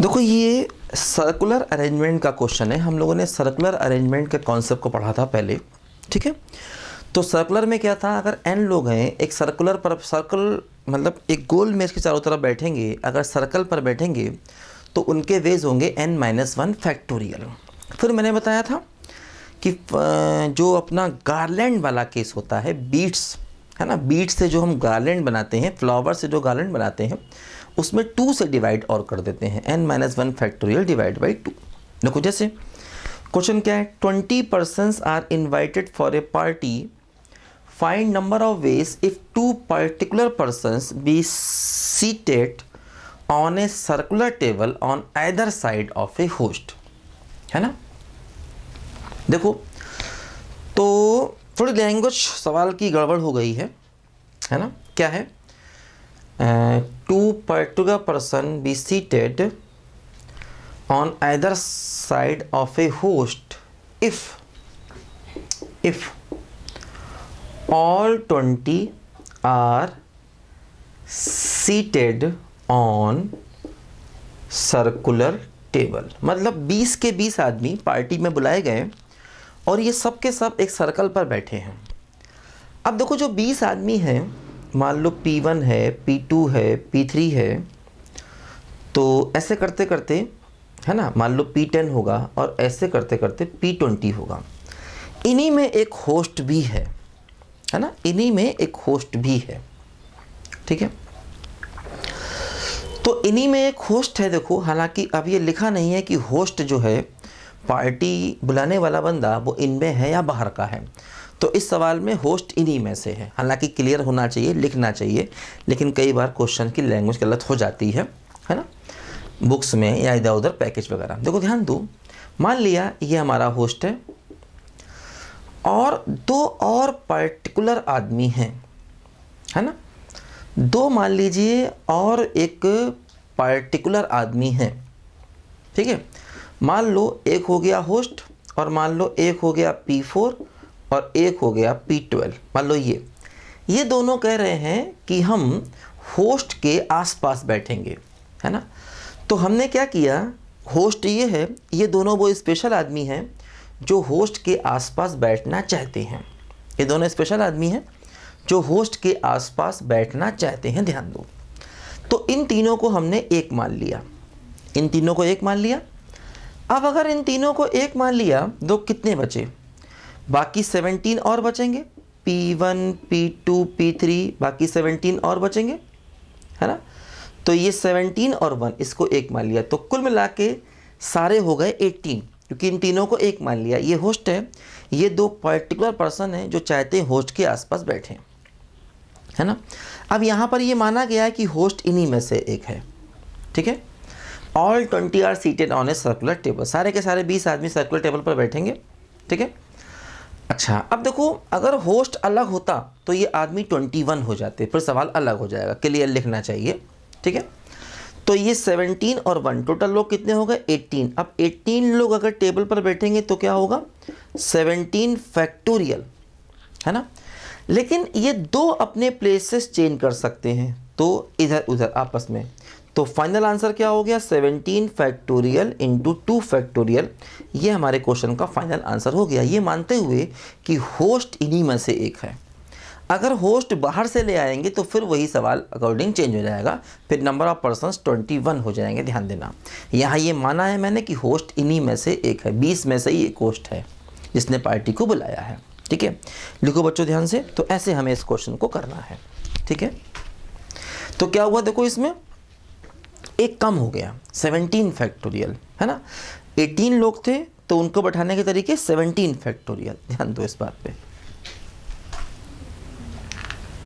देखो ये circular arrangement का क्वेश्चन है हम लोगों ने सर्कुलर अरेंजमेंट के कॉन्सेप्ट को पढ़ा था पहले ठीक है तो सर्कुलर में क्या था अगर एन लोग हैं एक सर्कुलर पर सर्कल मतलब एक गोल मेज के चारों तरफ बैठेंगे अगर सर्कल पर बैठेंगे तो उनके वेज होंगे एन माइनस वन फैक्टोरियल फिर मैंने बताया था कि जो अपना गार्लैंड वाला केस होता है बीट्स है ना बीट्स से जो हम गार्लैंड बनाते हैं फ्लावर से जो गार्लैंड बनाते हैं उसमें टू से डिवाइड और कर देते हैं n minus one factorial divide by two देखो जैसे क्वेश्चन क्या है twenty person are invited for a party find number of ways if two particular person be seated on a circular table on either side of a host है ना देखो तो थोड़ी language सवाल की गड़बड़ हो गई है है ना क्या है particular person be seated on either side of a host if if all 20 are seated on circular table मतलब 20 के 20 आदमी पार्टी में बुलाए गए और ये सब के सब एक सर्कल पर बैठे हैं अब देखो जो 20 आदमी हैं मान लो पी वन है पी टू है पी थ्री है तो ऐसे करते करते है ना मान लो पी टेन होगा और ऐसे करते करते पी ट्वेंटी होगा इन्हीं में एक होस्ट भी है है ना इन्हीं में एक होस्ट भी है ठीक है तो इन्हीं में एक होस्ट है देखो हालांकि अब ये लिखा नहीं है कि होस्ट जो है पार्टी बुलाने वाला बंदा वो इनमें है या बाहर का है तो इस सवाल में होस्ट इन्हीं में से है हालांकि क्लियर होना चाहिए लिखना चाहिए लेकिन कई बार क्वेश्चन की लैंग्वेज गलत हो जाती है है ना बुक्स में या इधर उधर पैकेज वगैरह देखो ध्यान दो मान लिया ये हमारा होस्ट है और दो और पर्टिकुलर आदमी हैं है ना दो मान लीजिए और एक पर्टिकुलर आदमी है ठीक है मान लो एक हो गया होस्ट और मान लो एक हो गया पी फोर और एक हो गया पी ट्वेल्व मान लो ये ये दोनों कह रहे हैं कि हम होस्ट के आसपास बैठेंगे है ना तो हमने क्या किया होस्ट ये है ये दोनों वो स्पेशल आदमी हैं जो होस्ट के आसपास बैठना चाहते हैं ये दोनों स्पेशल आदमी हैं जो होस्ट के आसपास बैठना चाहते हैं ध्यान दो तो इन तीनों को हमने एक मान लिया इन तीनों को एक मान लिया अब अगर इन तीनों को एक मान लिया तो कितने बचे बाकी 17 और बचेंगे P1, P2, P3 बाकी 17 और बचेंगे है ना तो ये 17 और 1 इसको एक मान लिया तो कुल मिला के सारे हो गए 18 क्योंकि इन तीनों को एक मान लिया ये होस्ट है ये दो पर्टिकुलर पर्सन हैं जो चाहते हैं होस्ट के आसपास बैठे है ना अब यहाँ पर ये माना गया है कि होस्ट इन्हीं में से एक है ठीक है all twenty are seated on a circular table सारे के सारे बीस आदमी सर्कुलर टेबल पर बैठेंगे ठीक है अच्छा अब देखो अगर होस्ट अलग होता तो ये आदमी ट्वेंटी वन हो जाते फिर सवाल अलग हो जाएगा क्लियर लिखना चाहिए ठीक है तो ये सेवनटीन और वन टोटल लोग कितने हो गए एट्टीन अब एट्टीन लोग अगर टेबल पर बैठेंगे तो क्या होगा सेवनटीन फैक्टोरियल है ना लेकिन ये दो अपने प्लेसेस चेंज कर सकते हैं तो इधर उधर आपस में तो फाइनल आंसर क्या हो गया 17 फैक्टोरियल इंटू टू फैक्टोरियल ये हमारे क्वेश्चन का फाइनल आंसर हो गया ये मानते हुए कि होस्ट इन्हीं में से एक है अगर होस्ट बाहर से ले आएंगे तो फिर वही सवाल अकॉर्डिंग चेंज हो जाएगा फिर नंबर ऑफ पर्सन 21 हो जाएंगे ध्यान देना यहाँ ये माना है मैंने कि होस्ट इन्हीं में से एक है बीस में से ही एक होस्ट है जिसने पार्टी को बुलाया है ठीक है लिखो बच्चों ध्यान से तो ऐसे हमें इस क्वेश्चन को करना है ठीक है तो क्या हुआ देखो इसमें एक कम हो गया सेवनटीन फैक्टोरियल है ना एटीन लोग थे तो उनको बैठाने के तरीके सेवनटीन फैक्टोरियल ध्यान दो इस बात पे